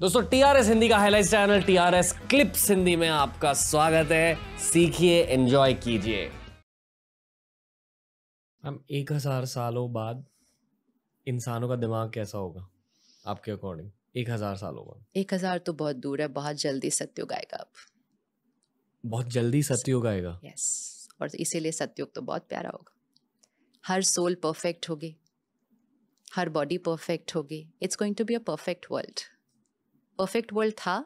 दोस्तों टीआरएस हिंदी का highlight channel TRS clips Hindi में आपका स्वागत है सीखिए एंजॉय कीजिए हम एक हजार सालों बाद इंसानों का दिमाग कैसा होगा आपके अकॉर्डिंग एक हजार सालों बाद एक हजार तो बहुत दूर है बहुत जल्दी सत्युग आएगा अब बहुत जल्दी सत्युग आएगा यस और इसीलिए सत्युग तो बहुत प्यारा होगा हर सोल परफेक्ट होगी हर बॉडी परफेक्ट होगी it's going to be a perfect world perfect world था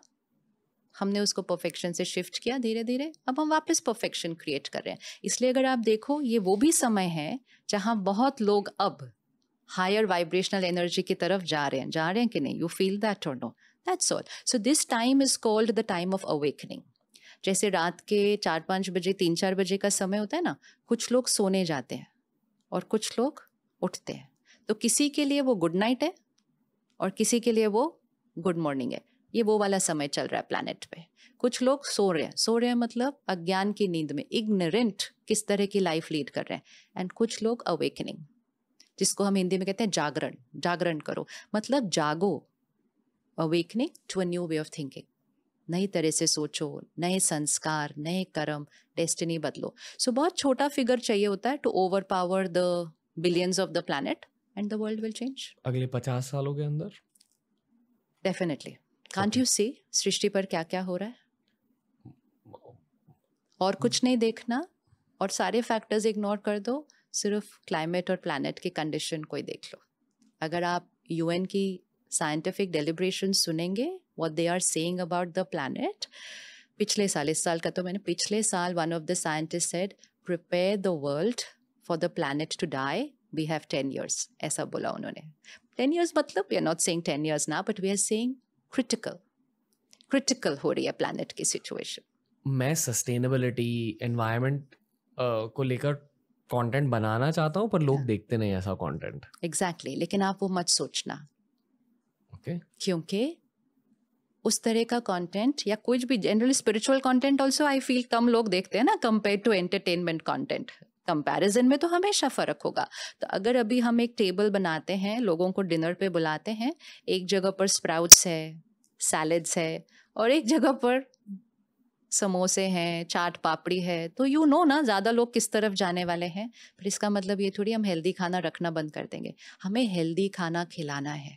हमने उसको परफेक्शन से शिफ्ट किया धीरे धीरे अब हम वापस परफेक्शन क्रिएट कर रहे हैं इसलिए अगर आप देखो ये वो भी समय है जहाँ बहुत लोग अब हायर वाइब्रेशनल एनर्जी की तरफ जा रहे हैं जा रहे हैं कि नहीं यू फील दैट और no that's all so this time is called the time of awakening जैसे रात के चार पाँच बजे तीन चार बजे का समय होता है ना कुछ लोग सोने जाते हैं और कुछ लोग उठते हैं तो किसी के लिए वो गुड नाइट है और किसी के लिए वो गुड मॉर्निंग है ये वो वाला समय चल रहा है प्लानट पे कुछ लोग सो रहे हैं सो रहे हैं मतलब अज्ञान की नींद में इग्नरेंट किस तरह की लाइफ लीड कर रहे हैं एंड कुछ लोग अवेकनिंग जिसको हम हिंदी में कहते हैं जागरण जागरण करो मतलब जागो awakening to a new way of thinking नई तरह से सोचो नए संस्कार नए कर्म डेस्टिनी बदलो सो so, बहुत छोटा फिगर चाहिए होता है to overpower the billions of the planet and the world will change अगले पचास सालों के अंदर डेफिनेटली कांट यू सी सृष्टि पर क्या क्या हो रहा है और कुछ नहीं देखना और सारे फैक्टर्स इग्नोर कर दो सिर्फ क्लाइमेट और प्लानट की कंडीशन को ही देख लो अगर आप यूएन की साइंटिफिक डेलिब्रेशन सुनेंगे what they are saying about the planet पिछले साल इस साल का तो मैंने पिछले साल one of the scientist said prepare the world for the planet to die we have ten years ऐसा बोला उन्होंने टेन ईयर्स मतलब we are not saying ten years ना but we are saying critical critical हो रही है planet की situation मैं सस्टेनेबिलिटी एनवायरमेंट को लेकर कंटेंट बनाना चाहता हूँ पर लोग yeah. हाँ। देखते नहीं ऐसा कंटेंट एग्जैक्टली exactly, लेकिन आप वो मत सोचना ओके okay. क्योंकि उस तरह का कंटेंट या कुछ भी generally spiritual content also I feel कम लोग देखते हैं ना compare to entertainment content comparison में तो हमेशा फ़र्क होगा तो अगर अभी हम एक टेबल बनाते हैं लोगों को डिनर पे बुलाते हैं एक जगह पर स्प्राउट्स है सैलड्स है और एक जगह पर समोसे हैं चाट पापड़ी है तो यू नो ना ज़्यादा लोग किस तरफ जाने वाले हैं पर इसका मतलब ये थोड़ी हम हेल्दी खाना रखना बंद कर देंगे हमें हेल्दी खाना खिलाना है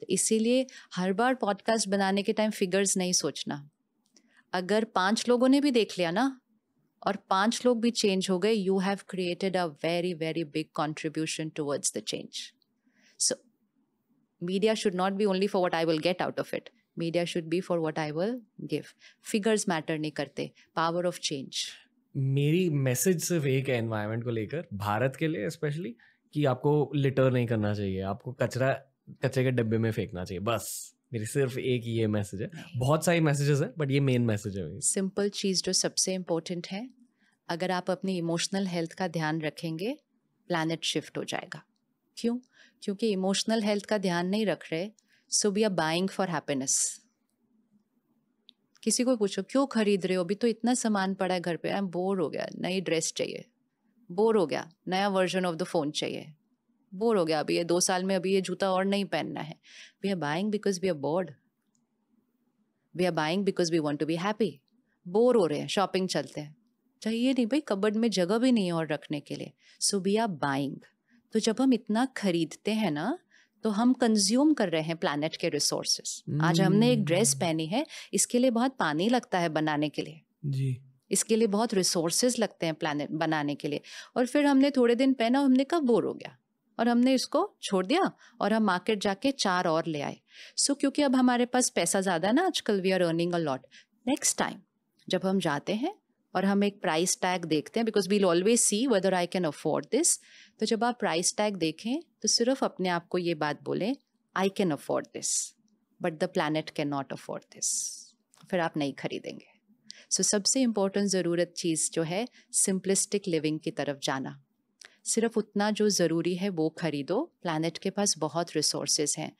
तो इसीलिए हर बार पॉडकास्ट बनाने के टाइम फिगर्स नहीं सोचना अगर पांच लोगों ने भी देख लिया ना और पांच लोग भी चेंज हो गए you have created a very very big contribution towards the change so media should not be only for what I will get out of it media should be for what I will give figures matter नहीं करते power of change मेरी message सिर्फ एक है environment को लेकर भारत के लिए स्पेशली कि आपको लिटर नहीं करना चाहिए आपको कचरा कचरे के डब्बे में फेंकना चाहिए बस मेरी सिर्फ एक ये मैसेज है बहुत सारी मैसेजेस हैं बट ये मेन मैसेज है सिंपल चीज़ जो सबसे इम्पोर्टेंट है अगर आप अपनी इमोशनल हेल्थ का ध्यान रखेंगे प्लानट शिफ्ट हो जाएगा क्यों क्योंकि इमोशनल हेल्थ का ध्यान नहीं रख रहे so we are buying for happiness किसी को पूछो क्यों खरीद रहे हो अभी तो इतना सामान पड़ा है घर पे आई बोर हो गया नई ड्रेस चाहिए बोर हो गया नया वर्जन ऑफ द फोन चाहिए बोर हो गया अभी ये दो साल में अभी ये जूता और नहीं पहनना है we are buying because we are bored we are buying because we want to be happy bore हो रहे हैं शॉपिंग चलते हैं चाहिए नहीं भाई कबड में जगह भी नहीं है और रखने के लिए सो वी आर बाइंग तो जब हम इतना खरीदते हैं ना तो हम कंज्यूम कर रहे हैं प्लानट के रिसोर्सेस mm. आज हमने एक ड्रेस hmm. पहनी है इसके लिए बहुत पानी लगता है बनाने के लिए जी इसके लिए बहुत रिसोर्सेज लगते हैं प्लानट बनाने के लिए और फिर हमने थोड़े दिन पहना हमने कब बोर हो गया और हमने इसको छोड़ दिया और हम मार्केट जाके चार और ले आए सो so, क्योंकि अब हमारे पास पैसा ज़्यादा है ना आजकल we are earning a lot next time जब हम जाते हैं और हम एक प्राइस टैग देखते हैं because we'll always see whether I can afford this तो जब आप प्राइस टैग देखें तो सिर्फ अपने आप को ये बात बोलें I can afford this but the planet can not afford this फिर आप नहीं खरीदेंगे सो so, सबसे इम्पोर्टेंट ज़रूरत चीज़ जो है सिंपलिस्टिक लिविंग की तरफ जाना सिर्फ उतना जो ज़रूरी है वो खरीदो प्लानट के पास बहुत रिसोर्सेज हैं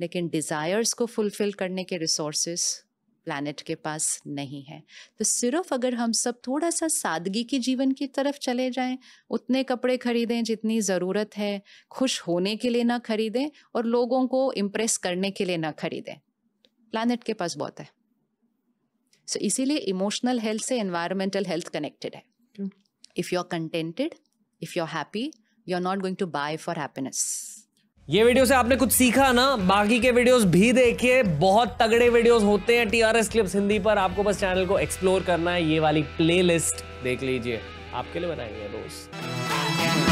लेकिन डिज़ायर्स को फुलफ़िल करने के रिसोर्सेज प्लानट के पास नहीं है तो सिर्फ अगर हम सब थोड़ा सा सादगी की जीवन की तरफ चले जाएं उतने कपड़े खरीदें जितनी ज़रूरत है खुश होने के लिए ना खरीदें और लोगों को इम्प्रेस करने के लिए ना खरीदें प्लानट के पास बहुत है सो so, इसीलिए इमोशनल हेल्थ से एनवायरमेंटल हेल्थ कनेक्टेड है if you are contented if are happy you are not going to buy for happiness ये वीडियो से आपने कुछ सीखा ना बाकी के वीडियोस भी देखिए बहुत तगड़े वीडियोस होते हैं टीआरएस क्लिप्स हिंदी पर आपको बस चैनल को एक्सप्लोर करना है ये वाली प्लेलिस्ट देख लीजिए आपके लिए बनाएंगे दोस्त